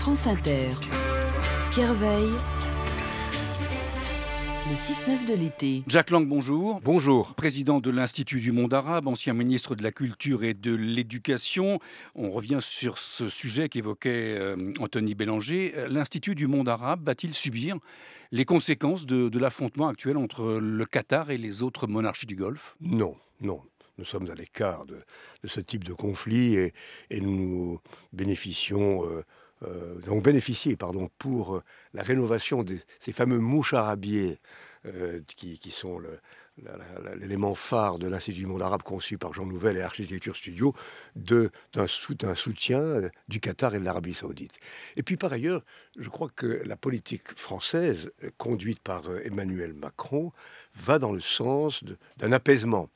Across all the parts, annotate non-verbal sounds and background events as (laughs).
France Inter. Pierre Veil, Le 6-9 de l'été. Jacques Lang, bonjour. Bonjour. Président de l'Institut du monde arabe, ancien ministre de la Culture et de l'Éducation. On revient sur ce sujet qu'évoquait euh, Anthony Bélanger. Euh, L'Institut du monde arabe va-t-il subir les conséquences de, l'affrontement actuel entre le Qatar et les autres monarchies du Golfe Non, non. Nous sommes à l'écart de, ce type de conflit et, nous bénéficions euh, euh, bénéficié pardon, pour euh, la rénovation de ces fameux mouches arabiers euh, qui, qui, sont l'élément phare de l'Institut du monde arabe conçu par Jean Nouvel et Architecture Studio, d'un soutien euh, du Qatar et de l'Arabie saoudite. Et puis par ailleurs, je crois que la politique française, conduite par Emmanuel Macron, va dans le sens d'un apaisement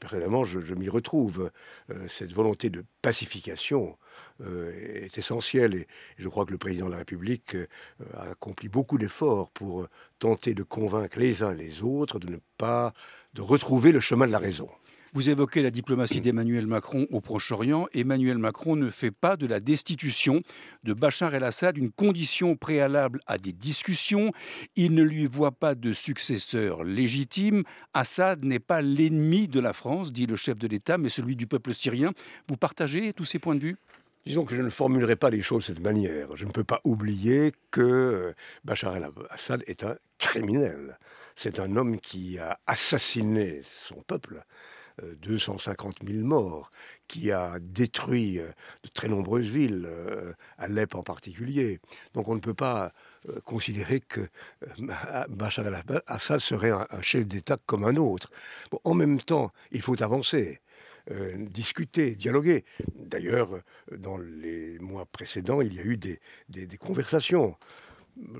personnellement, je, m'y retrouve. Euh, cette volonté de pacification euh, est essentielle. Et, je crois que le président de la République euh, a accompli beaucoup d'efforts pour tenter de convaincre les uns les autres de ne pas de retrouver le chemin de la raison. Vous évoquez la diplomatie d'Emmanuel Macron au Proche-Orient. Emmanuel Macron ne fait pas de la destitution de Bachar el-Assad une condition préalable à des discussions. Il ne lui voit pas de successeur légitime. Assad n'est pas l'ennemi de la France, dit le chef de l'État, mais celui du peuple syrien. Vous partagez tous ces points de vue Disons que je ne formulerai pas les choses de cette manière. Je ne peux pas oublier que Bachar el-Assad est un criminel. C'est un homme qui a assassiné son peuple 250 euh, 000 morts, qui a détruit euh, de très nombreuses villes, euh, Alep en particulier. Donc on ne peut pas considérer que Bachar al-Assad serait un chef d'État comme un autre. en même temps, il faut avancer. discuter, dialoguer. D'ailleurs, dans les mois précédents, il y a eu des conversations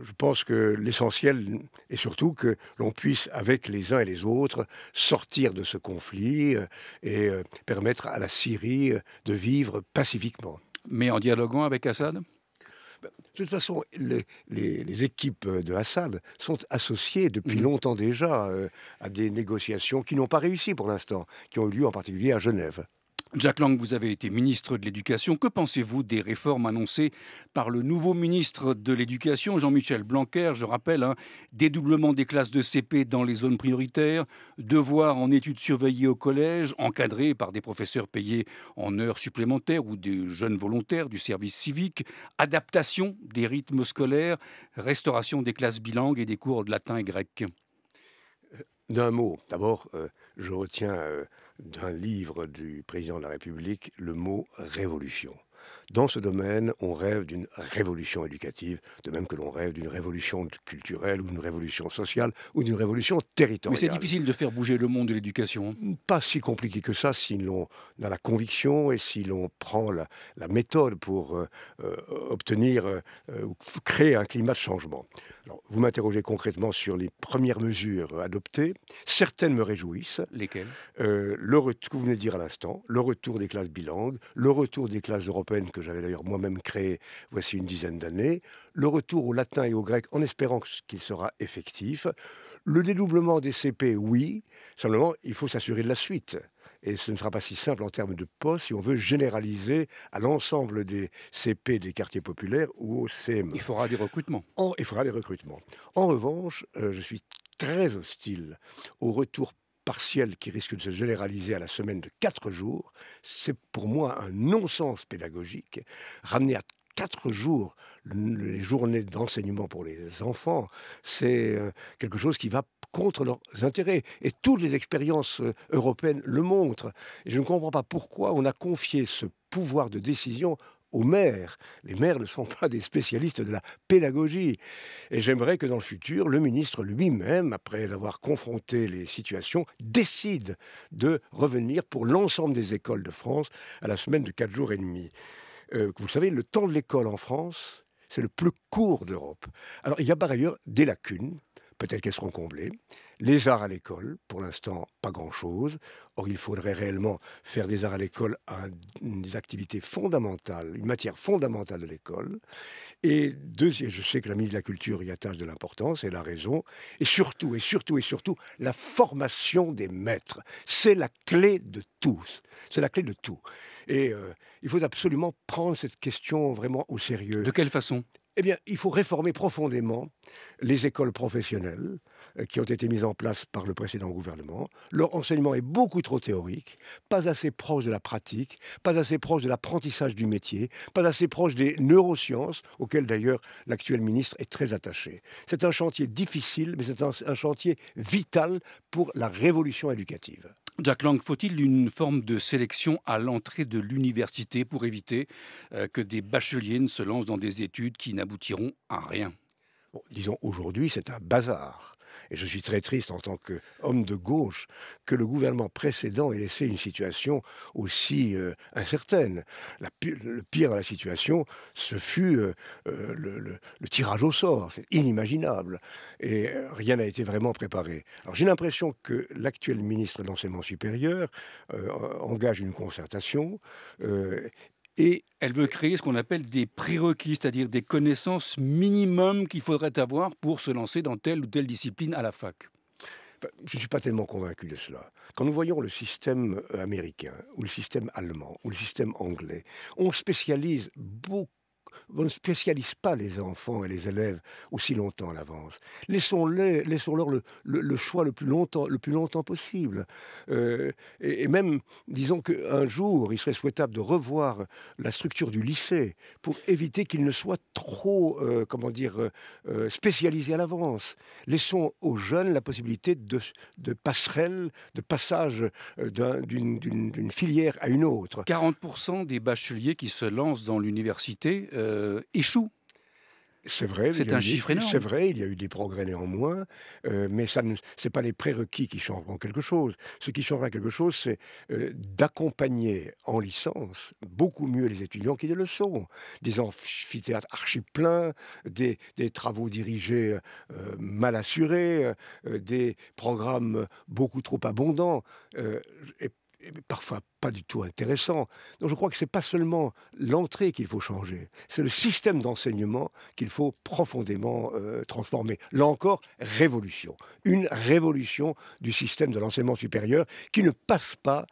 je pense que l'essentiel est surtout que l'on puisse, avec les uns et les autres, sortir de ce conflit euh, et euh, permettre à la Syrie euh, de vivre pacifiquement. Mais en dialoguant avec Assad bah, de toute façon, les, équipes de Assad sont associées depuis mhm. longtemps déjà à des négociations qui n'ont pas réussi pour l'instant, qui ont eu lieu en particulier à Genève. Jacques Lang, vous avez été ministre de l'Éducation. Que pensez-vous des réformes annoncées par le nouveau ministre de l'Éducation, Jean-Michel Blanquer Je rappelle, un hein, dédoublement des classes de CP dans les zones prioritaires, devoir en études surveillées au collège, encadré par des professeurs payés en heures supplémentaires ou des jeunes volontaires du service civique, adaptation des rythmes scolaires, restauration des classes bilingues et des cours de latin et grec. Euh, d'un mot, d'abord, euh, je retiens euh, d'un livre du président de la République le mot révolution. Dans ce domaine, on rêve d'une révolution éducative, de même que l'on rêve d'une révolution culturelle ou d'une révolution sociale ou d'une révolution territoriale. Mais c'est difficile de faire bouger le monde de l'éducation. Hein. Pas si compliqué que ça si l'on a la conviction et si l'on prend la, méthode pour euh, euh, obtenir euh, ou créer un climat de changement. Alors, vous m'interrogez concrètement sur les premières mesures adoptées. Certaines me réjouissent. Lesquelles le que vous venez de dire à l'instant, le retour des classes bilingues, le retour des classes européennes que j'avais d'ailleurs moi-même créé voici une dizaine d'années, le retour au latin et au grec en espérant qu'il sera effectif, le dédoublement des CP, oui, simplement il faut s'assurer de la suite. Et ce ne sera pas si simple en termes de postes si on veut généraliser à l'ensemble des CP des quartiers populaires ou au CM. E. Il faudra des recrutements. En, il faudra des recrutements. En revanche, euh, je suis très hostile au retour partiel qui risque de se généraliser à la semaine de quatre jours, c'est pour moi un non-sens pédagogique. Ramener à quatre jours les journées d'enseignement pour les enfants, c'est euh, quelque chose qui va contre leurs intérêts. Et toutes les expériences euh, européennes le montrent. Et je ne comprends pas pourquoi on a confié ce pouvoir de décision aux maires. Les maires ne sont (laughs) pas des spécialistes de la pédagogie. Et j'aimerais que dans le futur, le ministre lui-même, après avoir confronté les situations, décide de revenir pour l'ensemble des écoles de France à la semaine de 4 jours et demi. Euh, vous savez, le temps de l'école en France, c'est le plus court d'Europe. Alors il y a par ailleurs des lacunes, peut-être qu'elles seront comblées. Les arts à l'école, pour l'instant, pas grand-chose. Or, il faudrait réellement faire des arts à l'école une des activités fondamentales, une matière fondamentale de l'école. Et deuxième, je sais que la ministre de la Culture y attache de l'importance, et la raison. Et surtout, et surtout, et surtout, la formation des maîtres. C'est la clé de tout. C'est la clé de tout. Et euh, il faut absolument prendre cette question vraiment au sérieux. De quelle façon eh bien, il faut réformer profondément les écoles professionnelles euh, qui ont été mises en place par le précédent gouvernement. Leur enseignement est beaucoup trop théorique, pas assez proche de la pratique, pas assez proche de l'apprentissage du métier, pas assez proche des neurosciences, auxquelles d'ailleurs l'actuel ministre est très attaché. C'est un chantier difficile, mais c'est un, chantier vital pour la révolution éducative. Jack Lang, faut-il une forme de sélection à l'entrée de l'université pour éviter euh, que des bacheliers ne se lancent dans des études qui n'aboutiront à rien Disons, aujourd'hui, c'est un bazar et je suis très triste en tant qu'homme de gauche, que le gouvernement précédent ait laissé une situation aussi euh, incertaine. le pire de la situation, ce fut euh, euh, le, tirage au sort. C'est inimaginable. Et rien n'a été vraiment préparé. Alors j'ai l'impression que l'actuel ministre de l'enseignement supérieur engage une concertation et elle veut créer ce qu'on appelle des prérequis, c'est-à-dire des connaissances minimum qu'il faudrait avoir pour se lancer dans telle ou telle discipline à la fac. Je ne suis pas tellement convaincu de cela. Quand nous voyons le système euh, américain, ou le système allemand, ou le système anglais, on spécialise beaucoup on ne spécialise pas les enfants et les élèves aussi longtemps à l'avance. Laissons-les, leur le, choix le plus longtemps, possible. Euh, et, même, disons qu'un jour, il serait souhaitable de revoir la structure du lycée pour éviter qu'il ne soit trop, euh, comment dire, euh, spécialisé à l'avance. Laissons aux jeunes la possibilité de, passerelle, de passage d'une filière à une autre. 40% des bacheliers qui se lancent dans l'université euh, échoue. C'est vrai. C'est un C'est vrai, il y a eu des progrès néanmoins, euh, mais ce c'est pas les prérequis qui changeront quelque chose. Ce qui changera quelque chose, c'est euh, d'accompagner en licence beaucoup mieux les étudiants qui le sont. Des amphithéâtres archi pleins, des, travaux dirigés mal assurés, des programmes beaucoup trop abondants. et parfois pas du tout intéressant. Donc je crois que ce n'est pas seulement l'entrée qu'il faut changer, c'est le système d'enseignement qu'il faut profondément euh, transformer. Là encore, révolution. Une révolution du système de l'enseignement supérieur qui ne passe pas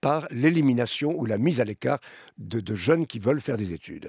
par l'élimination ou la mise à l'écart de jeunes qui veulent faire des études.